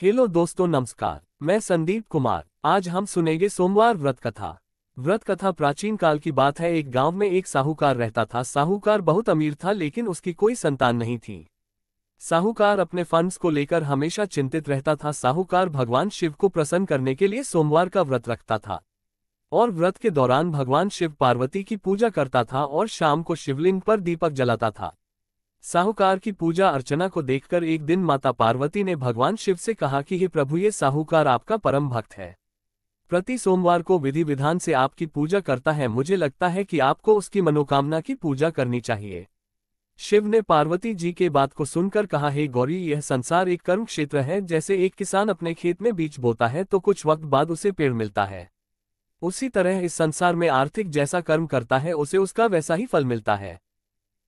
hello दोस्तों नमस्कार मैं संदीप कुमार आज हम सुनेंगे सोमवार व्रत कथा व्रत कथा प्राचीन काल की बात है एक गांव में एक साहूकार रहता था साहूकार बहुत अमीर था लेकिन उसकी कोई संतान नहीं थी साहूकार अपने फंड्स को लेकर हमेशा चिंतित रहता था साहूकार भगवान शिव को प्रसन्न करने के लिए सोमवार का व्रत रखता था और व्रत के दौरान भगवान शिव पार्वती की पूजा करता था और शाम को शिवलिंग पर दीपक जलाता था साहूकार की पूजा अर्चना को देखकर एक दिन माता पार्वती ने भगवान शिव से कहा कि हे प्रभु ये साहूकार आपका परम भक्त है प्रति सोमवार को विधि विधान से आपकी पूजा करता है मुझे लगता है कि आपको उसकी मनोकामना की पूजा करनी चाहिए शिव ने पार्वती जी के बात को सुनकर कहा हे गौरी यह संसार एक कर्म क्षेत्र है जैसे एक किसान अपने खेत में बीज बोता है तो कुछ वक्त बाद उसे पेड़ मिलता है उसी तरह इस संसार में आर्थिक जैसा कर्म करता है उसे उसका वैसा ही फल मिलता है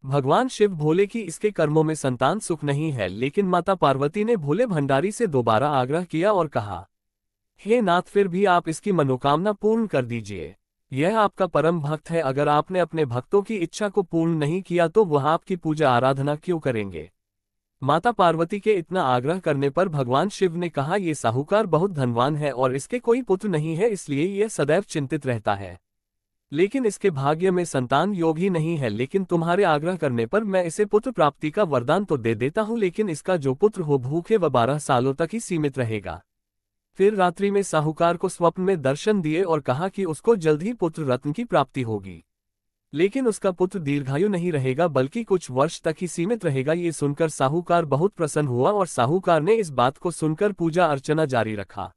भगवान शिव भोले की इसके कर्मों में संतान सुख नहीं है लेकिन माता पार्वती ने भोले भंडारी से दोबारा आग्रह किया और कहा हे नाथ फिर भी आप इसकी मनोकामना पूर्ण कर दीजिए यह आपका परम भक्त है अगर आपने अपने भक्तों की इच्छा को पूर्ण नहीं किया तो वह आपकी पूजा आराधना क्यों करेंगे माता पार्वती के इतना आग्रह करने पर भगवान शिव ने कहा ये साहूकार बहुत धनवान है और इसके कोई पुत्र नहीं है इसलिए यह सदैव चिंतित रहता है लेकिन इसके भाग्य में संतान योग ही नहीं है लेकिन तुम्हारे आग्रह करने पर मैं इसे पुत्र प्राप्ति का वरदान तो दे देता हूँ लेकिन इसका जो पुत्र हो भूखे व बारह सालों तक ही सीमित रहेगा फिर रात्रि में साहूकार को स्वप्न में दर्शन दिए और कहा कि उसको जल्द ही पुत्र रत्न की प्राप्ति होगी लेकिन उसका पुत्र दीर्घायु नहीं रहेगा बल्कि कुछ वर्ष तक ही सीमित रहेगा ये सुनकर साहूकार बहुत प्रसन्न हुआ और साहूकार ने इस बात को सुनकर पूजा अर्चना जारी रखा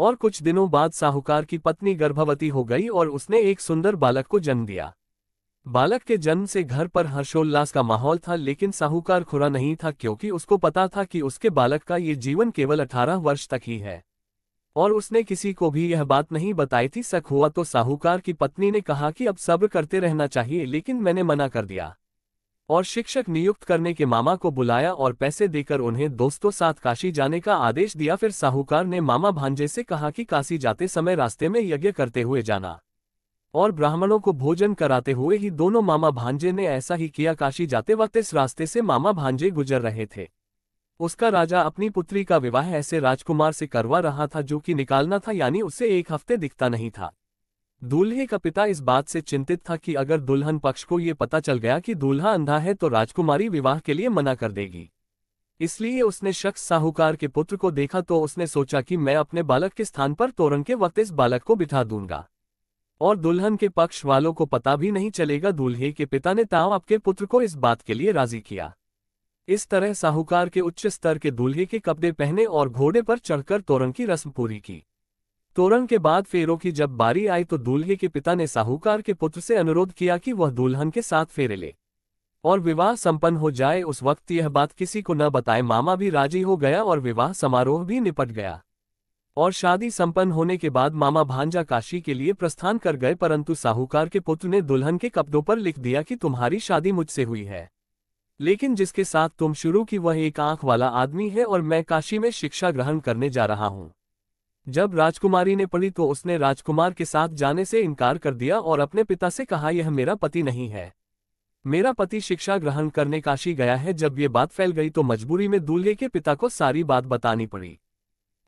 और कुछ दिनों बाद साहूकार की पत्नी गर्भवती हो गई और उसने एक सुंदर बालक को जन्म दिया बालक के जन्म से घर पर हर्षोल्लास का माहौल था लेकिन साहूकार खुरा नहीं था क्योंकि उसको पता था कि उसके बालक का ये जीवन केवल अठारह वर्ष तक ही है और उसने किसी को भी यह बात नहीं बताई थी सक हुआ तो साहूकार की पत्नी ने कहा कि अब सब्र करते रहना चाहिए लेकिन मैंने मना कर दिया और शिक्षक नियुक्त करने के मामा को बुलाया और पैसे देकर उन्हें दोस्तों साथ काशी जाने का आदेश दिया फिर साहूकार ने मामा भांजे से कहा कि काशी जाते समय रास्ते में यज्ञ करते हुए जाना और ब्राह्मणों को भोजन कराते हुए ही दोनों मामा भांजे ने ऐसा ही किया काशी जाते वक्त इस रास्ते से मामा भांजे गुजर रहे थे उसका राजा अपनी पुत्री का विवाह ऐसे राजकुमार से करवा रहा था जो कि निकालना था यानी उसे एक हफ्ते दिखता नहीं था दूल्हे का पिता इस बात से चिंतित था कि अगर दुल्हन पक्ष को ये पता चल गया कि दूल्हा अंधा है तो राजकुमारी विवाह के लिए मना कर देगी इसलिए उसने शख्स साहूकार के पुत्र को देखा तो उसने सोचा कि मैं अपने बालक के स्थान पर तोरण के वक्त इस बालक को बिठा दूंगा और दुल्हन के पक्ष वालों को पता भी नहीं चलेगा दूल्हे के पिता ने ताव आपके पुत्र को इस बात के लिए राजी किया इस तरह साहूकार के उच्च स्तर के दूल्हे के कपड़े पहने और घोड़े पर चढ़कर तोरण की रस्म पूरी की तोरण के बाद फेरों की जब बारी आई तो दूल्हे के पिता ने साहूकार के पुत्र से अनुरोध किया कि वह दुल्हन के साथ फेरे ले और विवाह संपन्न हो जाए उस वक्त यह बात किसी को न बताए मामा भी राजी हो गया और विवाह समारोह भी निपट गया और शादी संपन्न होने के बाद मामा भांजा काशी के लिए प्रस्थान कर गए परंतु साहूकार के पुत्र ने दुल्हन के कपड़ों पर लिख दिया कि तुम्हारी शादी मुझसे हुई है लेकिन जिसके साथ तुम शुरू की वह एक आंख वाला आदमी है और मैं काशी में शिक्षा ग्रहण करने जा रहा हूं जब राजकुमारी ने पढ़ी तो उसने राजकुमार के साथ जाने से इनकार कर दिया और अपने पिता से कहा यह मेरा पति नहीं है मेरा पति शिक्षा ग्रहण करने काशी गया है जब ये बात फैल गई तो मजबूरी में दूल्हे के पिता को सारी बात बतानी पड़ी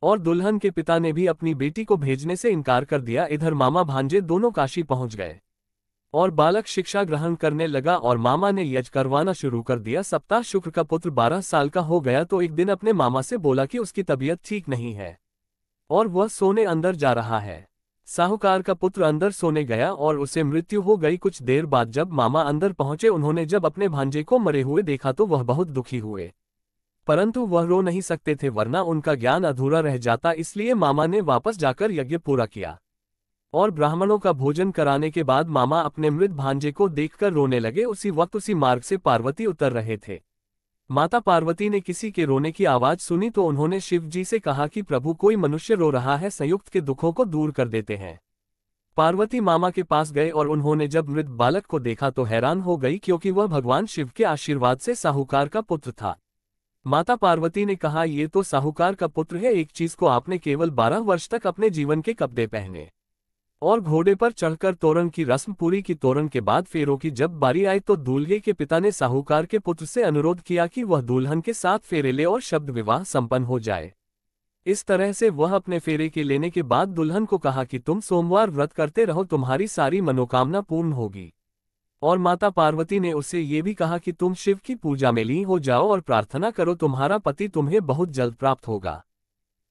और दुल्हन के पिता ने भी अपनी बेटी को भेजने से इनकार कर दिया इधर मामा भांजे दोनों काशी पहुंच गए और बालक शिक्षा ग्रहण करने लगा और मामा ने यज करवाना शुरू कर दिया सप्ताह शुक्र का पुत्र बारह साल का हो गया तो एक दिन अपने मामा से बोला कि उसकी तबीयत ठीक नहीं है और वह सोने अंदर जा रहा है साहूकार का पुत्र अंदर सोने गया और उसे मृत्यु हो गई कुछ देर बाद जब मामा अंदर पहुंचे उन्होंने जब अपने भांजे को मरे हुए देखा तो वह बहुत दुखी हुए परंतु वह रो नहीं सकते थे वरना उनका ज्ञान अधूरा रह जाता इसलिए मामा ने वापस जाकर यज्ञ पूरा किया और ब्राह्मणों का भोजन कराने के बाद मामा अपने मृत भांजे को देखकर रोने लगे उसी वक्त उसी मार्ग से पार्वती उतर रहे थे माता पार्वती ने किसी के रोने की आवाज सुनी तो उन्होंने शिव जी से कहा कि प्रभु कोई मनुष्य रो रहा है संयुक्त के दुखों को दूर कर देते हैं पार्वती मामा के पास गए और उन्होंने जब मृत बालक को देखा तो हैरान हो गई क्योंकि वह भगवान शिव के आशीर्वाद से साहूकार का पुत्र था माता पार्वती ने कहा ये तो साहूकार का पुत्र है एक चीज को आपने केवल बारह वर्ष तक अपने जीवन के कपड़े पहने और घोड़े पर चढ़कर तोरण की रस्म पूरी की तोरण के बाद फेरों की जब बारी आई तो दूल्हे के पिता ने साहूकार के पुत्र से अनुरोध किया कि वह दुल्हन के साथ फेरे ले और शब्द विवाह संपन्न हो जाए इस तरह से वह अपने फेरे के लेने के बाद दुल्हन को कहा कि तुम सोमवार व्रत करते रहो तुम्हारी सारी मनोकामना पूर्ण होगी और माता पार्वती ने उसे ये भी कहा कि तुम शिव की पूजा में ली हो जाओ और प्रार्थना करो तुम्हारा पति तुम्हें बहुत जल्द प्राप्त होगा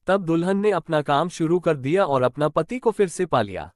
तब दुल्हन ने अपना काम शुरू कर दिया और अपना पति को फिर से पा लिया